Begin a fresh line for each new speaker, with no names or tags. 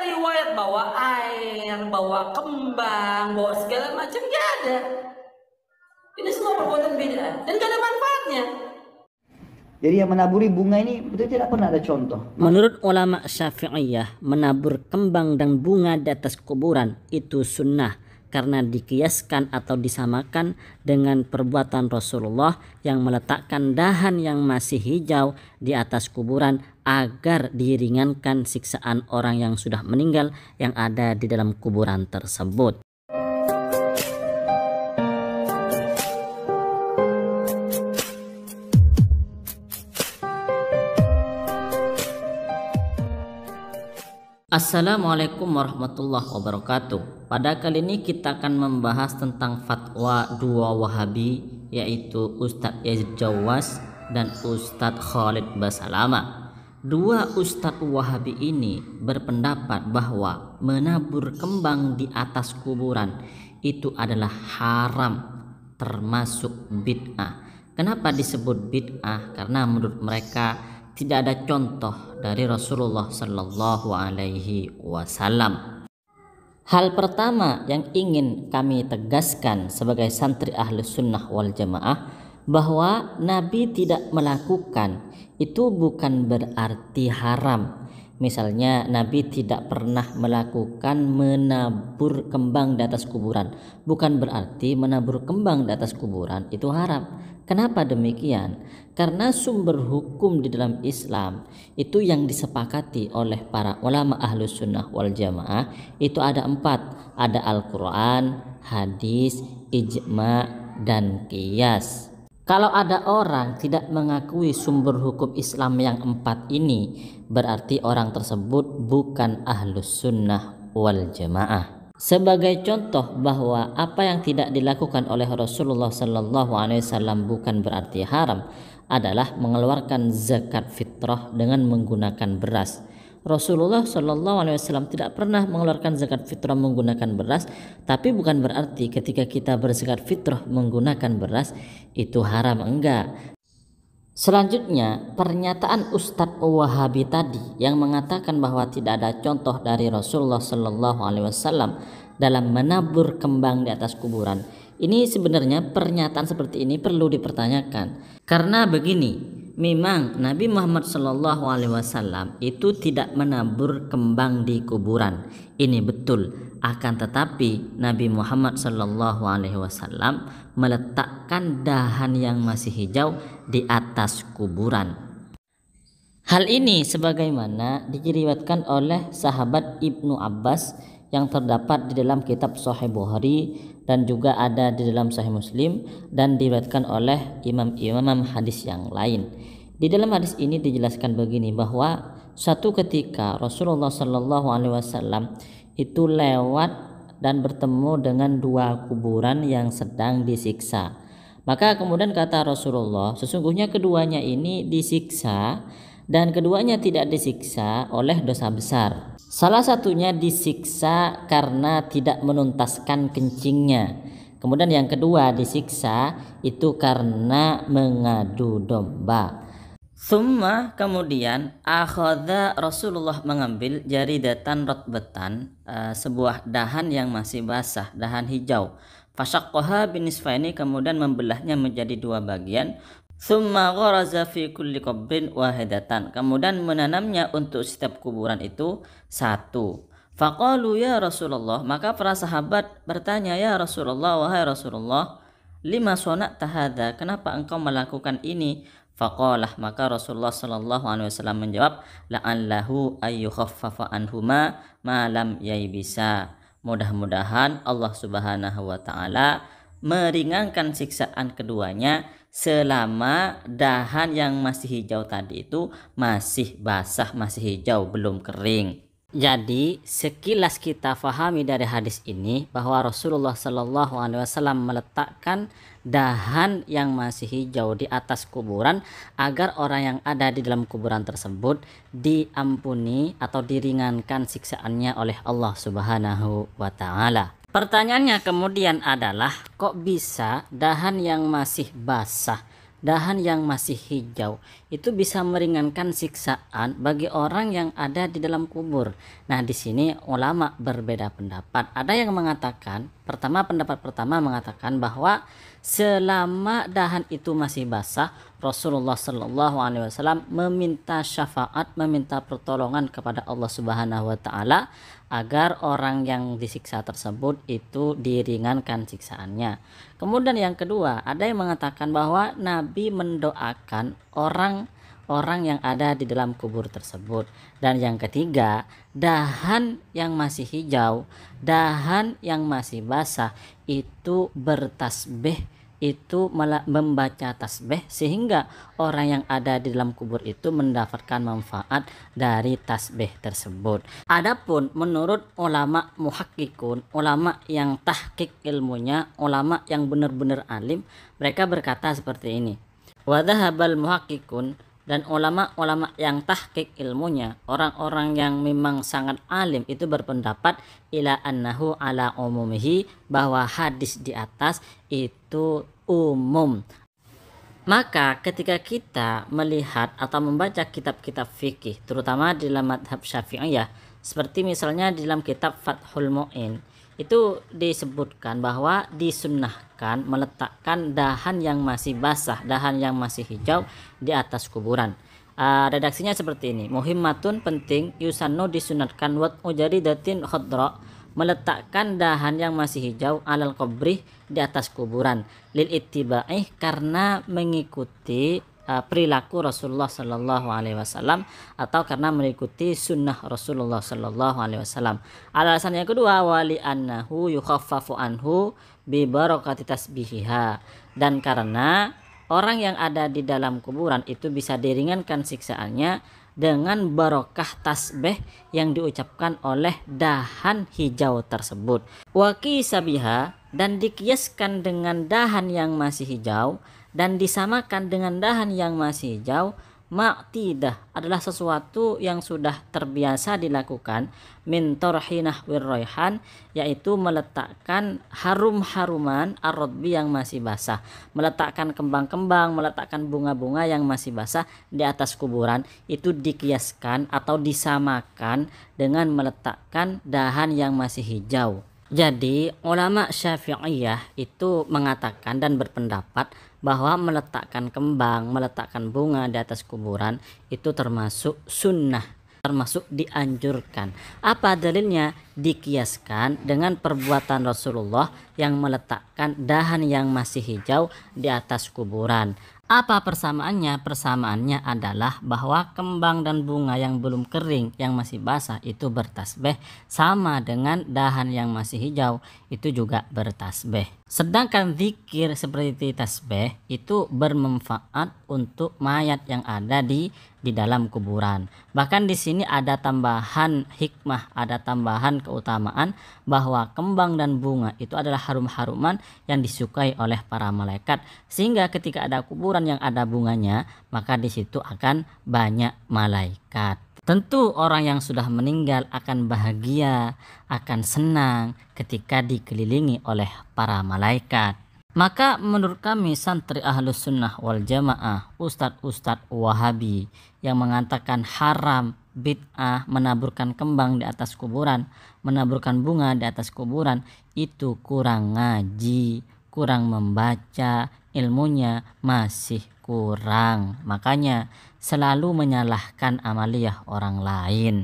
riwayat bawa air, bawa kembang, bawa segala macam gak ada. Ini semua perbuatan beda dan gak ada manfaatnya. Jadi yang menaburi bunga ini betul tidak pernah ada contoh. Menurut ulama Syafi'iyah, menabur kembang dan bunga di atas kuburan itu sunnah karena dikiaskan atau disamakan dengan perbuatan Rasulullah yang meletakkan dahan yang masih hijau di atas kuburan agar diringankan siksaan orang yang sudah meninggal yang ada di dalam kuburan tersebut. Assalamualaikum warahmatullahi wabarakatuh. Pada kali ini kita akan membahas tentang fatwa dua Wahabi yaitu Ustadz Yazid Jawas dan Ustadz Khalid Basalama. Dua ustadz Wahabi ini berpendapat bahwa menabur kembang di atas kuburan itu adalah haram termasuk bid'ah. Kenapa disebut bid'ah? Karena menurut mereka tidak ada contoh dari Rasulullah Shallallahu Alaihi Wasallam. Hal pertama yang ingin kami tegaskan sebagai santri ahli sunnah wal jamaah bahwa Nabi tidak melakukan itu bukan berarti haram. Misalnya Nabi tidak pernah melakukan menabur kembang di atas kuburan. Bukan berarti menabur kembang di atas kuburan itu haram. Kenapa demikian? Karena sumber hukum di dalam Islam itu yang disepakati oleh para ulama ahlu sunnah wal jamaah itu ada empat. Ada Al-Quran, hadis, ijma, dan kias kalau ada orang tidak mengakui sumber hukum Islam yang empat ini, berarti orang tersebut bukan ahlus sunnah wal jamaah. Sebagai contoh bahwa apa yang tidak dilakukan oleh Rasulullah Shallallahu Alaihi Wasallam bukan berarti haram adalah mengeluarkan zakat fitrah dengan menggunakan beras Rasulullah Shallallahu Alaihi Wasallam tidak pernah mengeluarkan zakat fitrah menggunakan beras, tapi bukan berarti ketika kita berzakat fitrah menggunakan beras itu haram enggak. Selanjutnya, pernyataan Ustadz Wahabi tadi yang mengatakan bahwa tidak ada contoh dari Rasulullah Shallallahu Alaihi Wasallam dalam menabur kembang di atas kuburan. Ini sebenarnya pernyataan seperti ini perlu dipertanyakan karena begini, memang Nabi Muhammad Shallallahu Alaihi Wasallam itu tidak menabur kembang di kuburan. Ini betul. Akan tetapi Nabi Muhammad Shallallahu Alaihi Wasallam meletakkan dahan yang masih hijau di atas kuburan. Hal ini sebagaimana diceritakan oleh sahabat Ibnu Abbas yang terdapat di dalam kitab Sahih Bukhari dan juga ada di dalam Sahih Muslim dan diriwayatkan oleh imam-imam hadis yang lain. Di dalam hadis ini dijelaskan begini bahwa satu ketika Rasulullah Shallallahu Alaihi Wasallam itu lewat dan bertemu dengan dua kuburan yang sedang disiksa. Maka kemudian kata Rasulullah, sesungguhnya keduanya ini disiksa dan keduanya tidak disiksa oleh dosa besar. Salah satunya disiksa karena tidak menuntaskan kencingnya. Kemudian yang kedua disiksa itu karena mengadu domba. Summa kemudian akhadha Rasulullah mengambil jari datan rotbetan eh, sebuah dahan yang masih basah, dahan hijau. Fasakoha bin Isfaini kemudian membelahnya menjadi dua bagian. Summa gharaza fi kulli qabrin wahidatan. Kemudian menanamnya untuk setiap kuburan itu satu. Faqalu ya Rasulullah, maka para sahabat bertanya ya Rasulullah, wahai Rasulullah, lima sonat tahada, kenapa engkau melakukan ini? Faqalah maka Rasulullah Shallallahu Alaihi Wasallam menjawab, la'allahu khaffafa anhuma malam yai bisa. Mudah-mudahan Allah Subhanahu Wa Taala meringankan siksaan keduanya selama dahan yang masih hijau tadi itu masih basah, masih hijau, belum kering. Jadi sekilas kita fahami dari hadis ini bahwa Rasulullah Shallallahu Alaihi Wasallam meletakkan dahan yang masih hijau di atas kuburan agar orang yang ada di dalam kuburan tersebut diampuni atau diringankan siksaannya oleh Allah Subhanahu wa taala. Pertanyaannya kemudian adalah kok bisa dahan yang masih basah, dahan yang masih hijau itu bisa meringankan siksaan bagi orang yang ada di dalam kubur. Nah, di sini ulama berbeda pendapat. Ada yang mengatakan Pertama, pendapat pertama mengatakan bahwa selama dahan itu masih basah, Rasulullah Shallallahu Alaihi Wasallam meminta syafaat, meminta pertolongan kepada Allah Subhanahu Wa Taala agar orang yang disiksa tersebut itu diringankan siksaannya. Kemudian yang kedua, ada yang mengatakan bahwa Nabi mendoakan orang orang yang ada di dalam kubur tersebut. Dan yang ketiga, dahan yang masih hijau, dahan yang masih basah itu bertasbih itu membaca tasbih sehingga orang yang ada di dalam kubur itu mendapatkan manfaat dari tasbih tersebut. Adapun menurut ulama muhakkikun, ulama yang tahkik ilmunya, ulama yang benar-benar alim, mereka berkata seperti ini. wadahabal muhakkikun dan ulama-ulama yang tahqiq ilmunya orang-orang yang memang sangat alim itu berpendapat ila annahu ala umumihi bahwa hadis di atas itu umum maka ketika kita melihat atau membaca kitab-kitab fikih terutama di dalam madhab syafi'iyah seperti misalnya di dalam kitab Fathul Mu'in itu disebutkan bahwa disunahkan meletakkan dahan yang masih basah, dahan yang masih hijau di atas kuburan. Uh, redaksinya seperti ini. Muhimmatun penting Yusano disunatkan wat ujari datin khodro meletakkan dahan yang masih hijau alal kubri di atas kuburan lil ittiba'i karena mengikuti Eh, perilaku Rasulullah Shallallahu Alaihi Wasallam atau karena mengikuti sunnah Rasulullah Shallallahu Alaihi Wasallam. Alasan yang kedua wali anhu yukhafafu anhu bi barokatitas tasbihiha dan karena orang yang ada di dalam kuburan itu bisa diringankan siksaannya dengan barokah tasbih yang diucapkan oleh dahan hijau tersebut. Waki sabiha dan dikiaskan dengan dahan yang masih hijau dan disamakan dengan dahan yang masih hijau Ma'tidah adalah sesuatu yang sudah terbiasa dilakukan min torhinah wirroihan yaitu meletakkan harum-haruman arrodbi yang masih basah meletakkan kembang-kembang meletakkan bunga-bunga yang masih basah di atas kuburan itu dikiaskan atau disamakan dengan meletakkan dahan yang masih hijau jadi ulama syafi'iyah itu mengatakan dan berpendapat bahwa meletakkan kembang, meletakkan bunga di atas kuburan itu termasuk sunnah, termasuk dianjurkan. Apa dalilnya? Dikiaskan dengan perbuatan Rasulullah yang meletakkan dahan yang masih hijau di atas kuburan. Apa persamaannya? Persamaannya adalah bahwa kembang dan bunga yang belum kering, yang masih basah itu bertasbih sama dengan dahan yang masih hijau itu juga bertasbih. Sedangkan zikir seperti tasbih itu bermanfaat untuk mayat yang ada di di dalam kuburan. Bahkan di sini ada tambahan hikmah, ada tambahan keutamaan bahwa kembang dan bunga itu adalah harum-haruman yang disukai oleh para malaikat. Sehingga ketika ada kuburan pohon yang ada bunganya, maka di situ akan banyak malaikat. Tentu orang yang sudah meninggal akan bahagia, akan senang ketika dikelilingi oleh para malaikat. Maka menurut kami santri ahlus sunnah wal jamaah, ustadz-ustadz wahabi yang mengatakan haram bid'ah menaburkan kembang di atas kuburan, menaburkan bunga di atas kuburan itu kurang ngaji, kurang membaca, ilmunya masih kurang. Makanya selalu menyalahkan amaliyah orang lain.